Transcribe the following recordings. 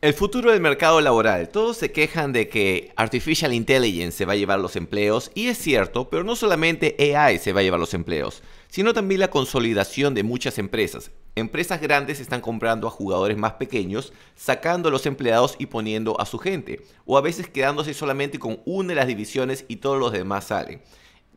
El futuro del mercado laboral. Todos se quejan de que Artificial Intelligence se va a llevar los empleos y es cierto, pero no solamente AI se va a llevar los empleos, sino también la consolidación de muchas empresas. Empresas grandes están comprando a jugadores más pequeños, sacando a los empleados y poniendo a su gente, o a veces quedándose solamente con una de las divisiones y todos los demás salen.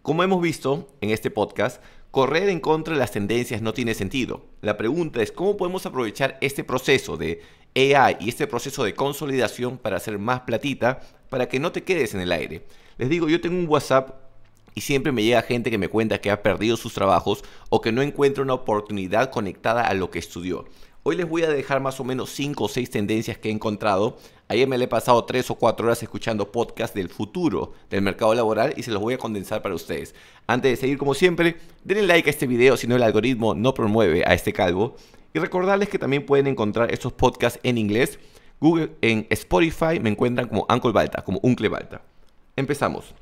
Como hemos visto en este podcast, Correr en contra de las tendencias no tiene sentido. La pregunta es cómo podemos aprovechar este proceso de AI y este proceso de consolidación para hacer más platita para que no te quedes en el aire. Les digo, yo tengo un WhatsApp y siempre me llega gente que me cuenta que ha perdido sus trabajos o que no encuentra una oportunidad conectada a lo que estudió. Hoy les voy a dejar más o menos 5 o 6 tendencias que he encontrado Ayer me le he pasado tres o cuatro horas escuchando podcasts del futuro del mercado laboral y se los voy a condensar para ustedes. Antes de seguir, como siempre, denle like a este video si no el algoritmo no promueve a este calvo. Y recordarles que también pueden encontrar estos podcasts en inglés. Google, en Spotify me encuentran como Uncle Balta, como Uncle Balta. Empezamos.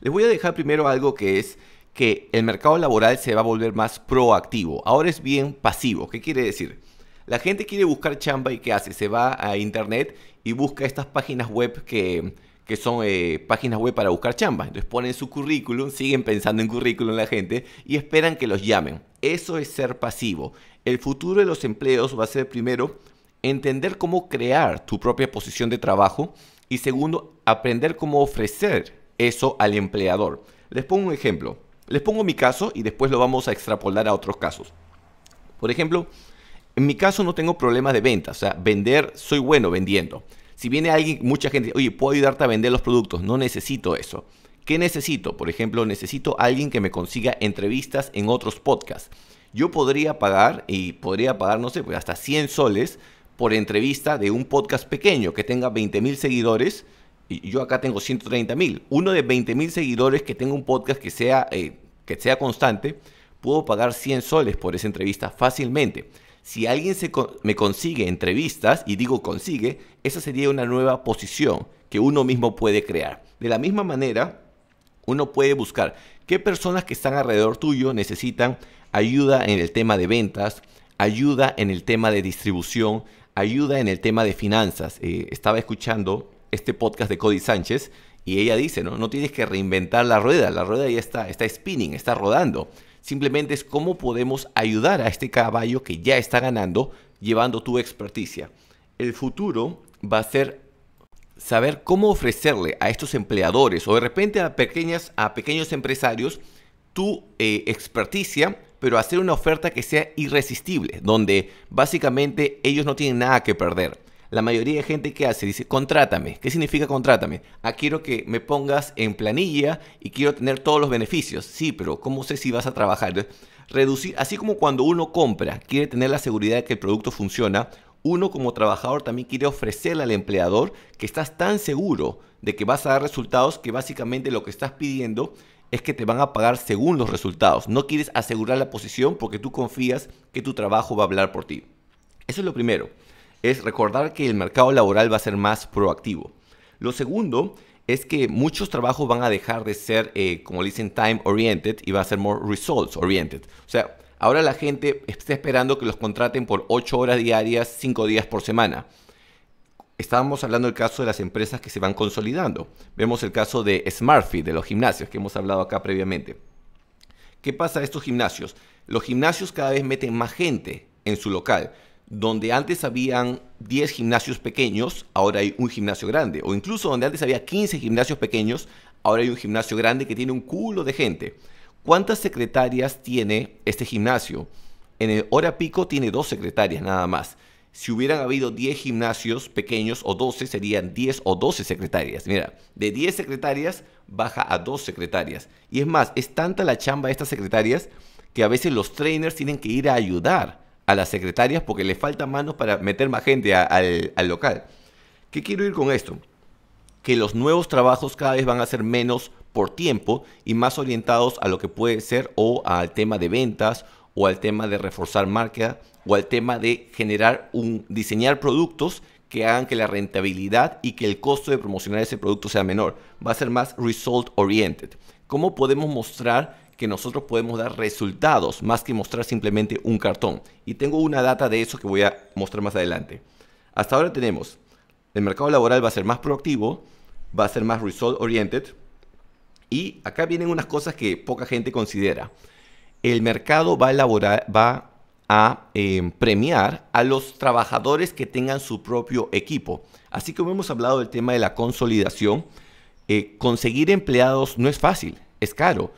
Les voy a dejar primero algo que es que el mercado laboral se va a volver más proactivo. Ahora es bien pasivo. ¿Qué quiere decir? La gente quiere buscar chamba y ¿qué hace? Se va a internet y busca estas páginas web que, son eh, páginas web para buscar chamba. Entonces ponen su currículum, siguen pensando en currículum la gente y esperan que los llamen. Eso es ser pasivo. El futuro de los empleos va a ser primero entender cómo crear tu propia posición de trabajo y segundo, aprender cómo ofrecer eso al empleador. Les pongo un ejemplo. Les pongo mi caso y después lo vamos a extrapolar a otros casos. Por ejemplo, en mi caso no tengo problemas de venta, o sea, vender, soy bueno vendiendo. Si viene alguien, mucha gente, oye, puedo ayudarte a vender los productos, no necesito eso. ¿Qué necesito? Por ejemplo, necesito alguien que me consiga entrevistas en otros podcasts. Yo podría pagar, y podría pagar, no sé, pues, hasta 100 soles por entrevista de un podcast pequeño que tenga 20 mil seguidores. Y yo acá tengo 130 mil. Uno de 20 mil seguidores que tenga un podcast que sea, eh, que sea constante, puedo pagar 100 soles por esa entrevista fácilmente. Si alguien me consigue entrevistas, y digo consigue, esa sería una nueva posición que uno mismo puede crear. De la misma manera, uno puede buscar qué personas que están alrededor tuyo necesitan ayuda en el tema de ventas, ayuda en el tema de distribución, ayuda en el tema de finanzas. Eh, estaba escuchando este podcast de Cody Sánchez y ella dice, ¿no? No tienes que reinventar la rueda, la rueda ya está, está spinning, está rodando. Simplemente es cómo podemos ayudar a este caballo que ya está ganando llevando tu experticia. El futuro va a ser saber cómo ofrecerle a estos empleadores o de repente a, pequeñas, a pequeños empresarios tu eh, experticia, pero hacer una oferta que sea irresistible, donde básicamente ellos no tienen nada que perder la mayoría de gente que hace dice, contrátame. ¿Qué significa contrátame? Ah, quiero que me pongas en planilla y quiero tener todos los beneficios. Sí, pero ¿cómo sé si vas a trabajar? reducir, así como cuando uno compra, quiere tener la seguridad de que el producto funciona, uno como trabajador también quiere ofrecerle al empleador que estás tan seguro de que vas a dar resultados que básicamente lo que estás pidiendo es que te van a pagar según los resultados. No quieres asegurar la posición porque tú confías que tu trabajo va a hablar por ti. Eso es lo primero es recordar que el mercado laboral va a ser más proactivo. Lo segundo es que muchos trabajos van a dejar de ser, eh, como le dicen, time oriented y va a ser more results oriented. O sea, ahora la gente está esperando que los contraten por 8 horas diarias, 5 días por semana. Estábamos hablando del caso de las empresas que se van consolidando. Vemos el caso de SmartFit, de los gimnasios que hemos hablado acá previamente. ¿Qué pasa a estos gimnasios? Los gimnasios cada vez meten más gente en su local donde antes habían 10 gimnasios pequeños, ahora hay un gimnasio grande. O incluso donde antes había 15 gimnasios pequeños, ahora hay un gimnasio grande que tiene un culo de gente. ¿Cuántas secretarias tiene este gimnasio? En el hora pico tiene dos secretarias nada más. Si hubieran habido 10 gimnasios pequeños o 12, serían 10 o 12 secretarias. Mira, de 10 secretarias baja a 2 secretarias. Y es más, es tanta la chamba de estas secretarias que a veces los trainers tienen que ir a ayudar a las secretarias porque le faltan manos para meter más gente al, local. ¿Qué quiero ir con esto? Que los nuevos trabajos cada vez van a ser menos por tiempo y más orientados a lo que puede ser o al tema de ventas o al tema de reforzar marca o al tema de generar un diseñar productos que hagan que la rentabilidad y que el costo de promocionar ese producto sea menor. Va a ser más result oriented. ¿Cómo podemos mostrar que nosotros podemos dar resultados más que mostrar simplemente un cartón. Y tengo una data de eso que voy a mostrar más adelante. Hasta ahora tenemos, el mercado laboral va a ser más proactivo, va a ser más result oriented. Y acá vienen unas cosas que poca gente considera. El mercado va a va a em, premiar a los trabajadores que tengan su propio equipo. Así como hemos hablado del tema de la consolidación, eh, conseguir empleados no es fácil, es caro.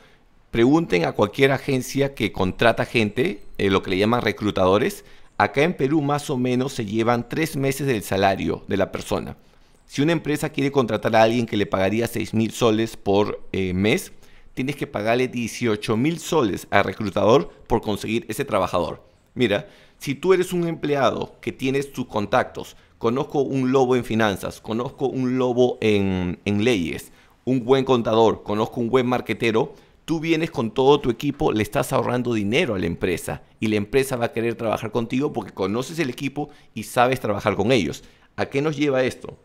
Pregunten a cualquier agencia que contrata gente, eh, lo que le llaman reclutadores. Acá en Perú más o menos se llevan tres meses del salario de la persona. Si una empresa quiere contratar a alguien que le pagaría 6 mil soles por eh, mes, tienes que pagarle 18 mil soles al reclutador por conseguir ese trabajador. Mira, si tú eres un empleado que tienes tus contactos, conozco un lobo en finanzas, conozco un lobo en, en leyes, un buen contador, conozco un buen marquetero, tú vienes con todo tu equipo, le estás ahorrando dinero a la empresa y la empresa va a querer trabajar contigo porque conoces el equipo y sabes trabajar con ellos. ¿A qué nos lleva esto?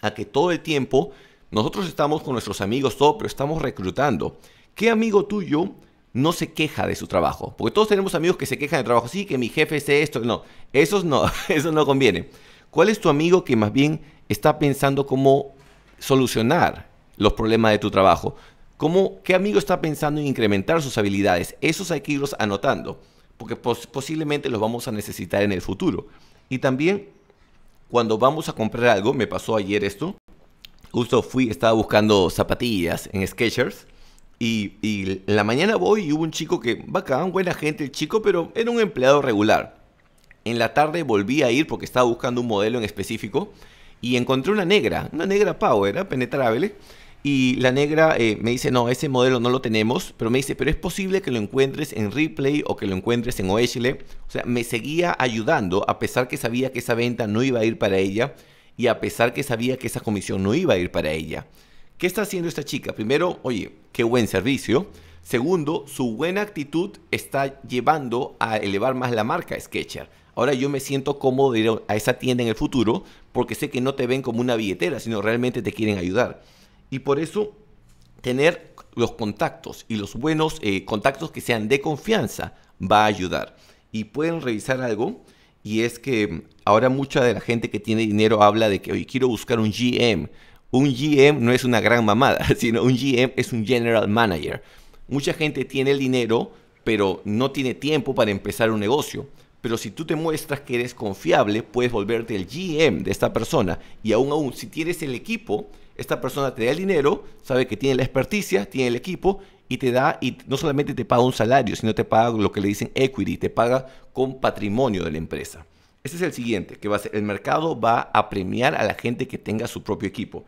A que todo el tiempo nosotros estamos con nuestros amigos, todo, pero estamos reclutando. ¿Qué amigo tuyo no se queja de su trabajo? Porque todos tenemos amigos que se quejan de trabajo. Sí, que mi jefe es esto. No, eso no, eso no conviene. ¿Cuál es tu amigo que más bien está pensando cómo solucionar los problemas de tu trabajo? ¿Qué amigo está pensando en incrementar sus habilidades? Esos hay que irlos anotando, porque posiblemente los vamos a necesitar en el futuro. Y también, cuando vamos a comprar algo, me pasó ayer esto, justo fui, estaba buscando zapatillas en sketchers y, la mañana voy y hubo un chico que, bacán, buena gente el chico, pero era un empleado regular. En la tarde volví a ir porque estaba buscando un modelo en específico, y encontré una negra, una negra Power, era ¿eh? penetrable, y la negra eh, me dice, no, ese modelo no lo tenemos, pero me dice, pero es posible que lo encuentres en Replay o que lo encuentres en Oechle." O sea, me seguía ayudando a pesar que sabía que esa venta no iba a ir para ella y a pesar que sabía que esa comisión no iba a ir para ella. ¿Qué está haciendo esta chica? Primero, oye, qué buen servicio. Segundo, su buena actitud está llevando a elevar más la marca Sketcher. Ahora yo me siento cómodo ir a esa tienda en el futuro porque sé que no te ven como una billetera, sino realmente te quieren ayudar. Y por eso tener los contactos y los buenos eh, contactos que sean de confianza va a ayudar. Y pueden revisar algo y es que mm, ahora mucha de la gente que tiene dinero habla de que hoy quiero buscar un GM. Un GM no es una gran mamada, sino un GM es un general manager. Mucha gente tiene el dinero, pero no tiene tiempo para empezar un negocio. Pero si tú te muestras que eres confiable, puedes volverte el GM de esta persona. Y aún aún, si tienes el equipo, esta persona te da el dinero, sabe que tiene la experticia, tiene el equipo y te da, y no solamente te paga un salario, sino te paga lo que le dicen equity, te paga con patrimonio de la empresa. Ese es el siguiente, que va a ser, el mercado va a premiar a la gente que tenga su propio equipo.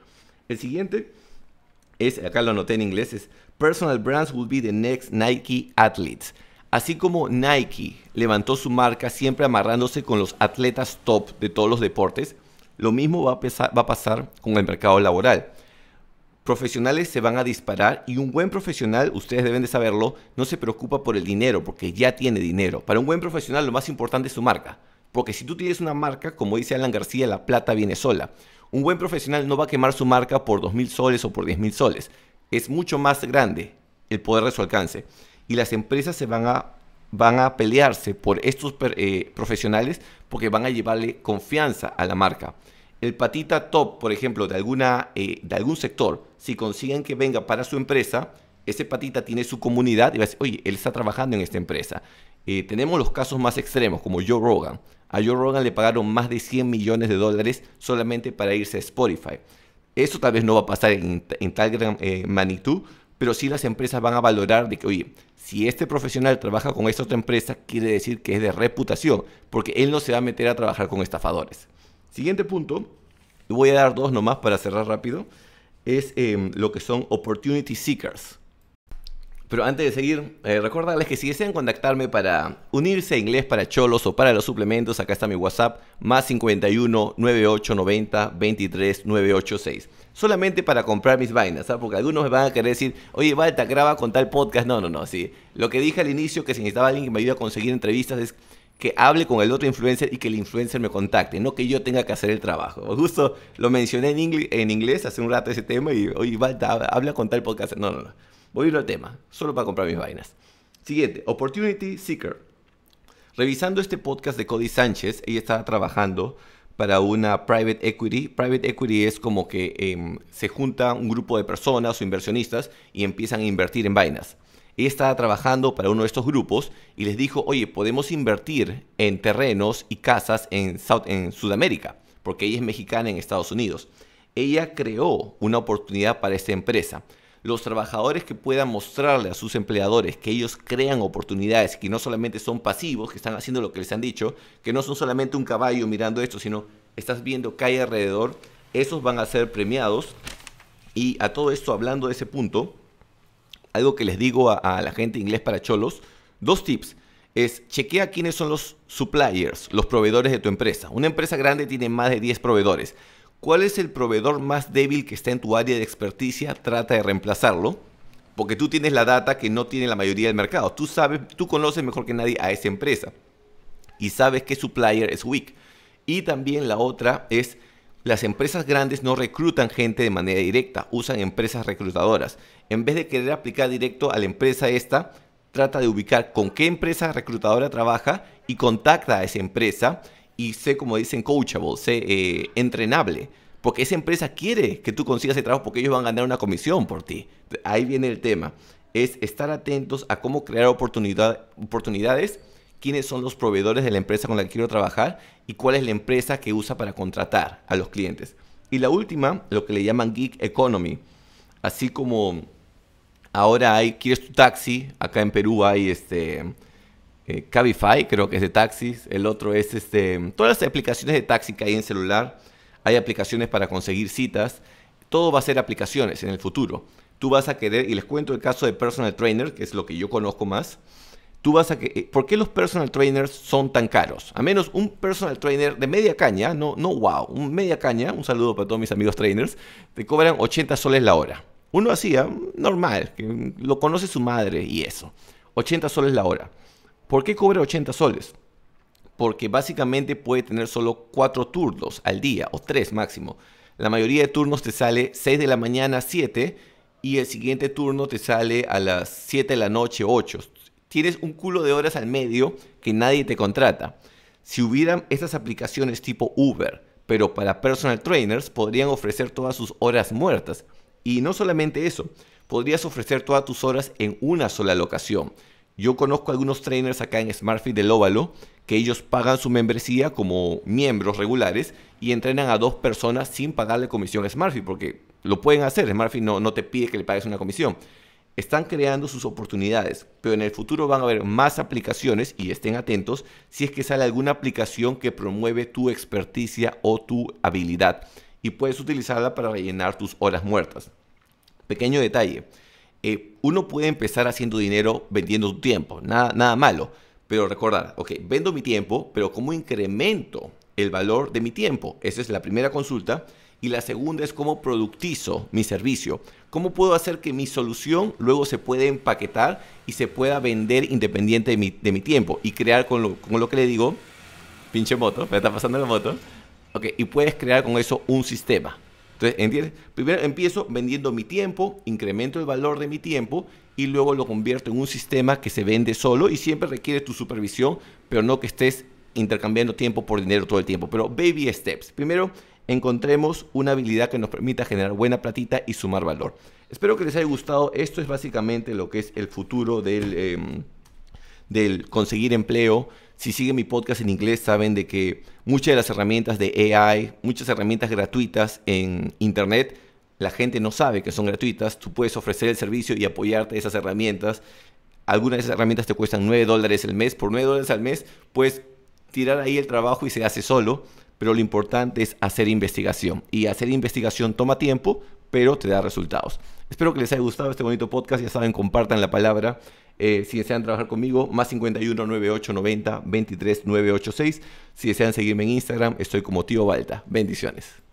El siguiente es, acá lo anoté en inglés, es Personal Brands will be the next Nike athletes. Así como Nike levantó su marca siempre amarrándose con los atletas top de todos los deportes, lo mismo va a, pasar con el mercado laboral profesionales se van a disparar y un buen profesional, ustedes deben de saberlo, no se preocupa por el dinero porque ya tiene dinero. Para un buen profesional lo más importante es su marca. Porque si tú tienes una marca, como dice Alan García, la plata viene sola. Un buen profesional no va a quemar su marca por 2.000 soles o por 10.000 soles. Es mucho más grande el poder de su alcance. Y las empresas se van a van a pelearse por estos eh, profesionales porque van a llevarle confianza a la marca. El patita top, por ejemplo, de, alguna, eh, de algún sector, si consiguen que venga para su empresa, ese patita tiene su comunidad y va a decir, oye, él está trabajando en esta empresa. Eh, tenemos los casos más extremos, como Joe Rogan. A Joe Rogan le pagaron más de 100 millones de dólares solamente para irse a Spotify. Eso tal vez no va a pasar en, en tal gran magnitud, pero sí las empresas van a valorar de que, oye, si este profesional trabaja con esta otra empresa, quiere decir que es de reputación, porque él no se va a meter a trabajar con estafadores. Siguiente punto, voy a dar dos nomás para cerrar rápido, es em, lo que son opportunity seekers. Pero antes de seguir, eh, recordarles que si desean contactarme para unirse a inglés para cholos o para los suplementos, acá está mi WhatsApp, más 51 9890 23 986. Solamente para comprar mis vainas, ¿sabes? ¿ah? Porque algunos me van a querer decir, oye, Valta, graba con tal podcast. No, no, no, sí. Lo que dije al inicio, que si necesitaba alguien que me ayude a conseguir entrevistas, es que hable con el otro influencer y que el influencer me contacte, no que yo tenga que hacer el trabajo. Justo lo mencioné en, en inglés hace un rato ese tema y, oye, Valta, habla con tal podcast. No, no, no Voy a ir al tema, solo para comprar mis vainas. Siguiente, Opportunity Seeker. Revisando este podcast de Cody Sánchez, ella estaba trabajando para una private equity. Private equity es como que em, se junta un grupo de personas o inversionistas y empiezan a invertir en vainas. Ella estaba trabajando para uno de estos grupos y les dijo, oye, podemos invertir en terrenos y casas en, South, en Sudamérica, porque ella es mexicana en Estados Unidos. Ella creó una oportunidad para esta empresa los trabajadores que puedan mostrarle a sus empleadores que ellos crean oportunidades, que no solamente son pasivos, que están haciendo lo que les han dicho, que no son solamente un caballo mirando esto, sino estás viendo que hay alrededor, esos van a ser premiados. Y a todo esto, hablando de ese punto, algo que les digo a, la gente inglés para cholos, dos tips es chequea quiénes son los suppliers, los proveedores de tu empresa. Una empresa grande tiene más de 10 proveedores cuál es el proveedor más débil que está en tu área de experticia, trata de reemplazarlo, porque tú tienes la data que no tiene la mayoría del mercado. Tú sabes, tú conoces mejor que nadie a esa empresa y sabes que supplier es weak. Y también la otra es las empresas grandes no reclutan gente de manera directa, usan empresas reclutadoras. En vez de querer aplicar directo a la empresa esta, trata de ubicar con qué empresa reclutadora trabaja y contacta a esa empresa y sé, como dicen, coachable, sé eh, entrenable. Porque esa empresa quiere que tú consigas ese trabajo porque ellos van a ganar una comisión por ti. Ahí viene el tema. Es estar atentos a cómo crear oportunidades, quiénes son los proveedores de la empresa con la que quiero trabajar y cuál es la empresa que usa para contratar a los clientes. Y la última, lo que le llaman Geek economy. Así como ahora hay, quieres tu taxi, acá en Perú hay este eh, Cabify, creo que es de taxis. El otro es este, todas las aplicaciones de taxi que hay en celular. Hay aplicaciones para conseguir citas. Todo va a ser aplicaciones en el futuro. Tú vas a querer, y les cuento el caso de personal trainer, que es lo que yo conozco más. Tú vas a que, eh, ¿Por qué los personal trainers son tan caros? A menos un personal trainer de media caña, no, no wow, un media caña, un saludo para todos mis amigos trainers, te cobran 80 soles la hora. Uno hacía normal, lo conoce su madre y eso. 80 soles la hora. ¿Por qué cobra 80 soles? Porque básicamente puede tener solo 4 turnos al día, o 3 máximo. La mayoría de turnos te sale 6 de la mañana, 7, y el siguiente turno te sale a las 7 de la noche, 8. Tienes un culo de horas al medio que nadie te contrata. Si hubieran estas aplicaciones tipo Uber, pero para personal trainers podrían ofrecer todas sus horas muertas. Y no solamente eso, podrías ofrecer todas tus horas en una sola locación. Yo conozco algunos trainers acá en Smartfit del Óvalo que ellos pagan su membresía como miembros regulares y entrenan a dos personas sin pagarle comisión a Smartfit, porque lo pueden hacer, Smartfit no, no te pide que le pagues una comisión. Están creando sus oportunidades, pero en el futuro van a haber más aplicaciones y estén atentos si es que sale alguna aplicación que promueve tu experticia o tu habilidad y puedes utilizarla para rellenar tus horas muertas. Pequeño detalle, eh, uno puede empezar haciendo dinero vendiendo su tiempo, nada, nada malo, pero recordar, ok, vendo mi tiempo, pero ¿cómo incremento el valor de mi tiempo? Esa es la primera consulta. Y la segunda es cómo productizo mi servicio. ¿Cómo puedo hacer que mi solución luego se pueda empaquetar y se pueda vender independiente de mi, de mi tiempo? Y crear con lo, con lo que le digo, pinche moto, me está pasando la moto. Ok, y puedes crear con eso un sistema. Entonces, ¿entiendes? Primero empiezo vendiendo mi tiempo, incremento el valor de mi tiempo y luego lo convierto en un sistema que se vende solo y siempre requiere tu supervisión, pero no que estés intercambiando tiempo por dinero todo el tiempo. Pero baby steps. Primero, encontremos una habilidad que nos permita generar buena platita y sumar valor. Espero que les haya gustado. Esto es básicamente lo que es el futuro del, em, del conseguir empleo si siguen mi podcast en inglés saben de que muchas de las herramientas de AI, muchas herramientas gratuitas en Internet, la gente no sabe que son gratuitas. Tú puedes ofrecer el servicio y apoyarte a esas herramientas. Algunas de esas herramientas te cuestan 9 dólares al mes. Por 9 dólares al mes puedes tirar ahí el trabajo y se hace solo. Pero lo importante es hacer investigación. Y hacer investigación toma tiempo, pero te da resultados. Espero que les haya gustado este bonito podcast. Ya saben, compartan la palabra eh, si desean trabajar conmigo, más 51 98 90 23 986. Si desean seguirme en Instagram, estoy como Tío Balta. Bendiciones.